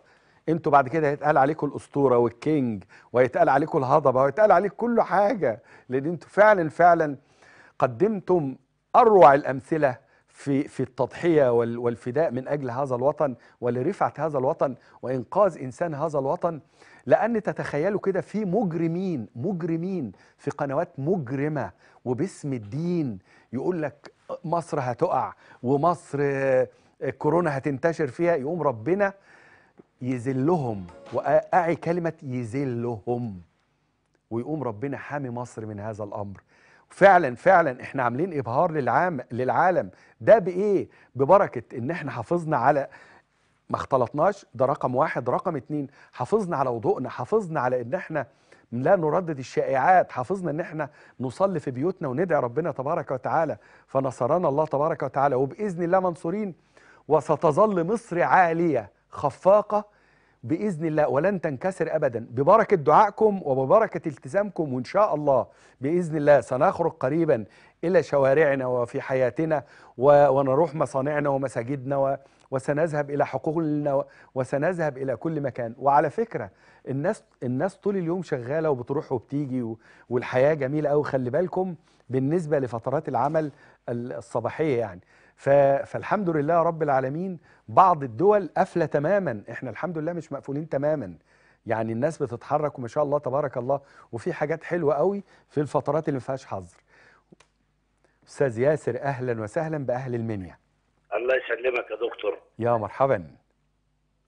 S1: انتوا بعد كده هيتقال عليكم الاسطوره والكينج وهيتقال عليكم الهضبه وهيتقال عليكم كل حاجه لان انتوا فعلا فعلا قدمتم اروع الامثله في في التضحيه والفداء من اجل هذا الوطن ولرفعه هذا الوطن وانقاذ انسان هذا الوطن لان تتخيلوا كده في مجرمين مجرمين في قنوات مجرمه وباسم الدين يقول لك مصر هتقع ومصر آه، كورونا هتنتشر فيها يقوم ربنا يذلهم واعي كلمه يذلهم ويقوم ربنا حامي مصر من هذا الامر فعلا فعلا احنا عاملين ابهار للعام للعالم ده بايه ببركه ان احنا حافظنا على ما اختلطناش ده رقم واحد رقم اتنين حافظنا على وضوءنا حافظنا على ان احنا لا نردد الشائعات حافظنا ان احنا نصلي في بيوتنا وندعي ربنا تبارك وتعالى فنصرنا الله تبارك وتعالى وباذن الله منصورين وستظل مصر عاليه خفاقه باذن الله ولن تنكسر ابدا ببركه دعائكم وببركه التزامكم وان شاء الله باذن الله سنخرج قريبا الى شوارعنا وفي حياتنا ونروح مصانعنا ومساجدنا وسنذهب الى حقولنا وسنذهب الى كل مكان وعلى فكره الناس الناس طول اليوم شغاله وبتروح وبتيجي والحياه جميله قوي خلي بالكم بالنسبه لفترات العمل الصباحيه يعني فالحمد لله رب العالمين بعض الدول قافله تماما احنا الحمد لله مش مقفولين تماما يعني الناس بتتحرك وما شاء الله تبارك الله وفي حاجات حلوه قوي في الفترات اللي ما فيهاش حظر استاذ ياسر اهلا وسهلا باهل المنيا
S3: الله يسلمك يا دكتور
S1: يا مرحبا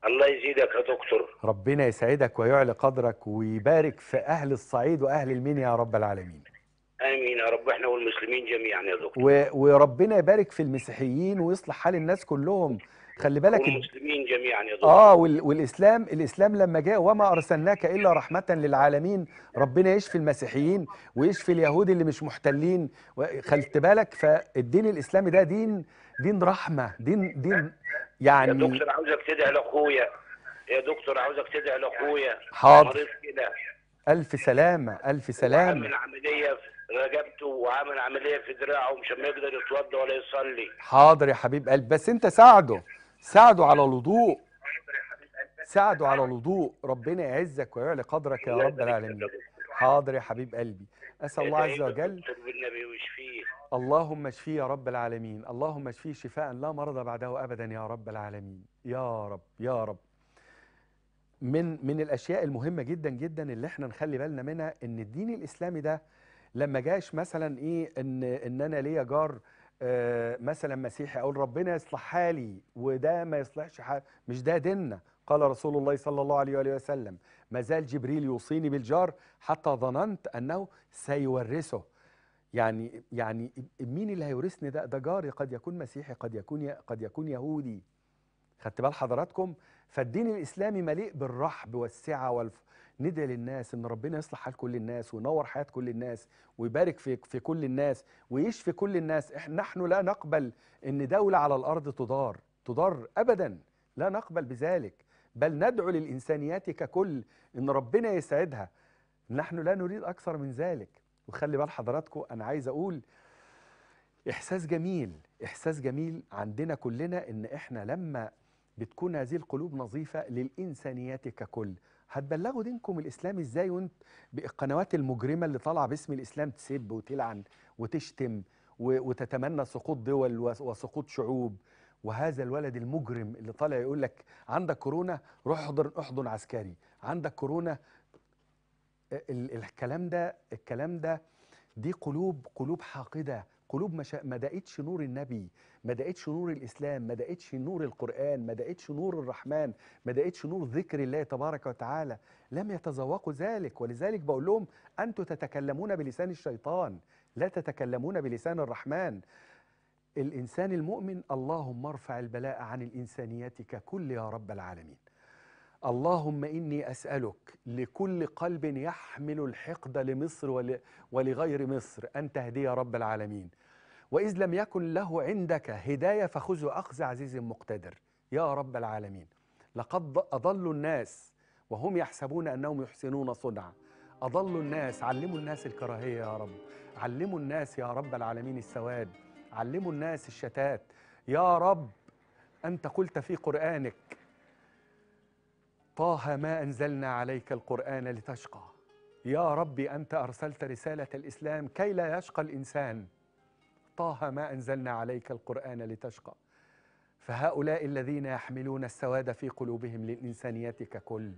S3: الله يزيدك يا
S1: دكتور ربنا يسعدك ويعلي قدرك ويبارك في اهل الصعيد واهل المنيا يا رب العالمين
S3: امين يا رب احنا والمسلمين جميعا يا دكتور
S1: وربنا يبارك في المسيحيين ويصلح حال الناس كلهم خلي بالك والمسلمين
S3: جميعا يا دكتور اه
S1: وال... والاسلام الاسلام لما جاء وما ارسلناك الا رحمه للعالمين ربنا يشفي المسيحيين ويشفي اليهود اللي مش محتلين خلت بالك فالدين الاسلامي ده دين دين رحمه دين دين يعني يا دكتور
S3: عاوزك تدعي لاخويا يا دكتور عاوزك تدعي لاخويا حاضر كده
S1: الف سلامه الف سلامه من عمليه رجبته
S3: وعامل عمليه في دراعه ومش يقدر يتوضى ولا يصلي
S1: حاضر يا حبيب قلبي بس انت ساعده ساعده على الوضوء ساعده على الوضوء ربنا يعزك ويعلي قدرك يا رب العالمين حاضر يا حبيب قلبي اسال الله عز وجل اللهم اشفيه يا رب العالمين اللهم اشفيه شفاء لا مرض بعده ابدا يا رب العالمين يا رب يا رب من من الاشياء المهمه جدا جدا اللي احنا نخلي بالنا منها ان الدين الاسلامي ده لما جاش مثلا ايه ان ان انا ليا جار آه مثلا مسيحي اقول ربنا يصلح حالي وده ما يصلحش حال مش ده ديننا قال رسول الله صلى الله عليه وآله وسلم ما زال جبريل يوصيني بالجار حتى ظننت انه سيورثه يعني يعني مين اللي هيورثني ده ده جاري قد يكون مسيحي قد يكون قد يكون يهودي خدت بال حضراتكم فالدين الاسلامي مليء بالرحب والسعه والف ندعي للناس ان ربنا يصلح حال كل الناس وينور حياه كل الناس ويبارك في في كل الناس ويشفي كل الناس احنا نحن لا نقبل ان دوله على الارض تضار تضار ابدا لا نقبل بذلك بل ندعو للانسانيات ككل ان ربنا يسعدها نحن لا نريد اكثر من ذلك وخلي بال حضراتكم انا عايز اقول احساس جميل احساس جميل عندنا كلنا ان احنا لما بتكون هذه القلوب نظيفه للانسانيات ككل هتبلغوا دينكم الاسلام ازاي وانت بالقنوات المجرمه اللي طالعه باسم الاسلام تسب وتلعن وتشتم وتتمنى سقوط دول وسقوط شعوب وهذا الولد المجرم اللي طالع يقول لك عندك كورونا روح احضن احضن عسكري عندك كورونا الكلام ده الكلام ده دي قلوب قلوب حاقده قلوب مشا... ما دقتش نور النبي ما دقتش نور الإسلام ما دقتش نور القرآن ما دقتش نور الرحمن ما دقتش نور ذكر الله تبارك وتعالى لم يتذوقوا ذلك ولذلك بقول لهم أنتم تتكلمون بلسان الشيطان لا تتكلمون بلسان الرحمن الإنسان المؤمن اللهم ارفع البلاء عن الإنسانيات ككل يا رب العالمين اللهم إني أسألك لكل قلب يحمل الحقد لمصر ولغير مصر أن تهدي رب العالمين وإذ لم يكن له عندك هداية فخذ أخذ عزيز مقتدر يا رب العالمين لقد أضلوا الناس وهم يحسبون أنهم يحسنون صنعا أضلوا الناس علموا الناس الكراهية يا رب علموا الناس يا رب العالمين السواد علموا الناس الشتات يا رب أنت قلت في قرآنك طه ما أنزلنا عليك القرآن لتشقى يا ربي أنت أرسلت رسالة الإسلام كي لا يشقى الإنسان طه ما أنزلنا عليك القرآن لتشقى فهؤلاء الذين يحملون السواد في قلوبهم للإنسانية ككل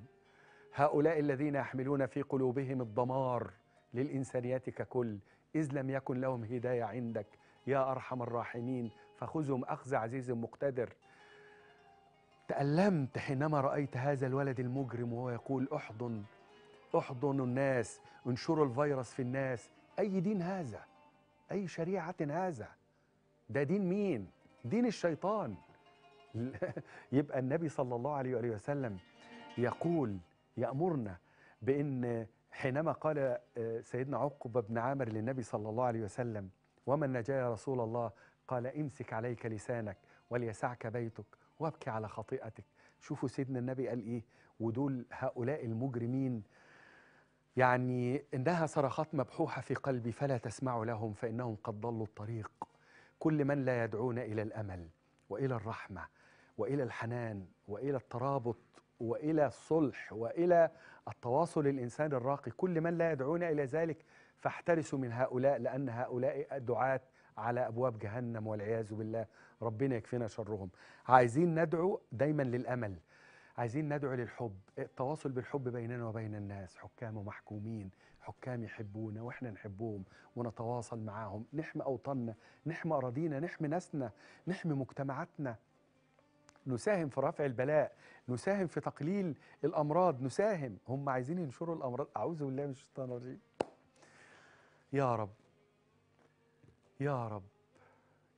S1: هؤلاء الذين يحملون في قلوبهم الدمار للإنسانية ككل إذ لم يكن لهم هداية عندك يا أرحم الراحمين فخذهم أخذ عزيز مقتدر تألمت حينما رأيت هذا الولد المجرم وهو يقول احضن احضن الناس انشروا الفيروس في الناس أي دين هذا؟ أي شريعة هذا؟ ده دين مين؟ دين الشيطان يبقى النبي صلى الله عليه وآله وسلم يقول يأمرنا بأن حينما قال آه، سيدنا عقبة بن عامر للنبي صلى الله عليه وسلم ومن نجا يا رسول الله قال امسك عليك لسانك وليسعك بيتك وابكي على خطيئتك شوفوا سيدنا النبي قال ايه ودول هؤلاء المجرمين يعني انها صرخات مبحوحه في قلبي فلا تسمعوا لهم فانهم قد ضلوا الطريق كل من لا يدعون الى الامل والى الرحمه والى الحنان والى الترابط والى الصلح والى التواصل الانساني الراقي كل من لا يدعون الى ذلك فاحترسوا من هؤلاء لان هؤلاء دعاه على ابواب جهنم والعياذ بالله ربنا يكفينا شرهم عايزين ندعو دايما للامل عايزين ندعو للحب التواصل بالحب بيننا وبين الناس حكام ومحكومين حكام يحبونا واحنا نحبهم ونتواصل معاهم نحمي اوطاننا نحمي اراضينا نحمي ناسنا نحمي مجتمعاتنا نساهم في رفع البلاء نساهم في تقليل الامراض نساهم هم عايزين ينشروا الامراض اعوذ بالله من الشيطان الرجيم يا رب يا رب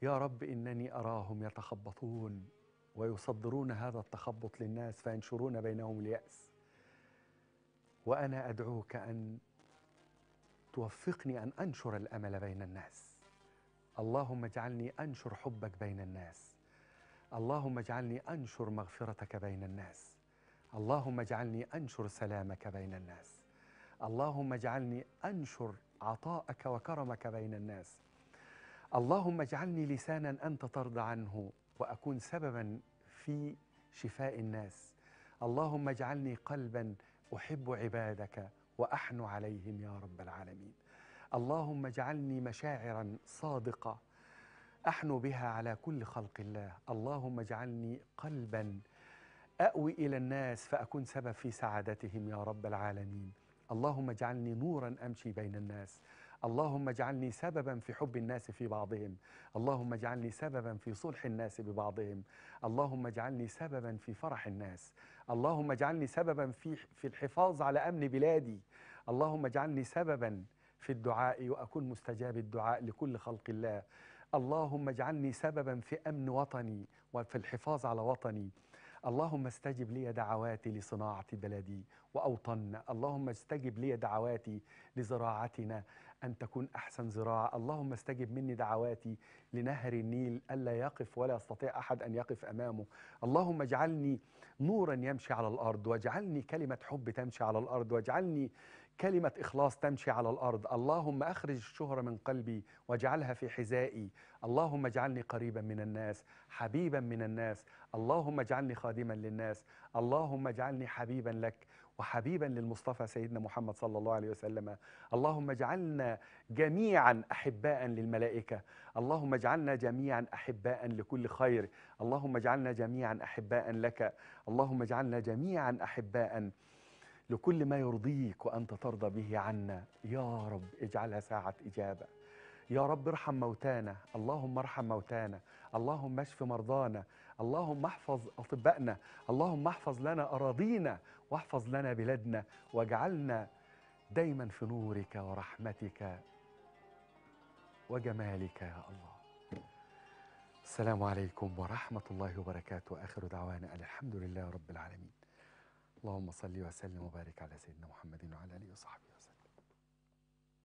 S1: يا رب انني اراهم يتخبطون ويصدرون هذا التخبط للناس فينشرون بينهم الياس وانا ادعوك ان توفقني ان انشر الامل بين الناس اللهم اجعلني انشر حبك بين الناس اللهم اجعلني انشر مغفرتك بين الناس اللهم اجعلني انشر سلامك بين الناس اللهم اجعلني انشر عطاءك وكرمك بين الناس اللهم اجعلني لسانا أنت ترضى عنه وأكون سببا في شفاء الناس اللهم اجعلني قلبا أحب عبادك وأحن عليهم يا رب العالمين اللهم اجعلني مشاعرا صادقة أحن بها على كل خلق الله اللهم اجعلني قلبا أأوي إلى الناس فأكون سبب في سعادتهم يا رب العالمين اللهم اجعلني نورا أمشي بين الناس اللهم اجعلني سببا في حب الناس في بعضهم اللهم اجعلني سببا في صلح الناس ببعضهم اللهم اجعلني سببا في فرح الناس اللهم اجعلني سببا في في الحفاظ على امن بلادي اللهم اجعلني سببا في الدعاء واكون مستجاب الدعاء لكل خلق الله اللهم اجعلني سببا في امن وطني وفي الحفاظ على وطني اللهم استجب لي دعواتي لصناعة بلدي وأوطننا اللهم استجب لي دعواتي لزراعتنا أن تكون أحسن زراعة اللهم استجب مني دعواتي لنهر النيل ألا يقف ولا يستطيع أحد أن يقف أمامه اللهم اجعلني نورا يمشي على الأرض واجعلني كلمة حب تمشي على الأرض واجعلني كلمة إخلاص تمشي على الأرض اللهم أخرج الشهرة من قلبي واجعلها في حذائي اللهم اجعلني قريبا من الناس حبيبا من الناس اللهم اجعلني خادما للناس اللهم اجعلني حبيبا لك وحبيبا للمصطفى سيدنا محمد صلى الله عليه وسلم اللهم اجعلنا جميعا أحباء للملائكة اللهم اجعلنا جميعا أحباء لكل خير اللهم اجعلنا جميعا أحباء لك اللهم اجعلنا جميعا أحباء لكل ما يرضيك وأنت ترضى به عنا يا رب اجعلها ساعة إجابة يا رب ارحم موتانا اللهم ارحم موتانا اللهم اشف مرضانا اللهم احفظ أطبائنا اللهم احفظ لنا أراضينا واحفظ لنا بلادنا واجعلنا دايما في نورك ورحمتك وجمالك يا الله السلام عليكم ورحمة الله وبركاته آخر دعوانا الحمد لله رب العالمين اللهم صل وسلم وبارك على سيدنا محمد وعلى آله وصحبه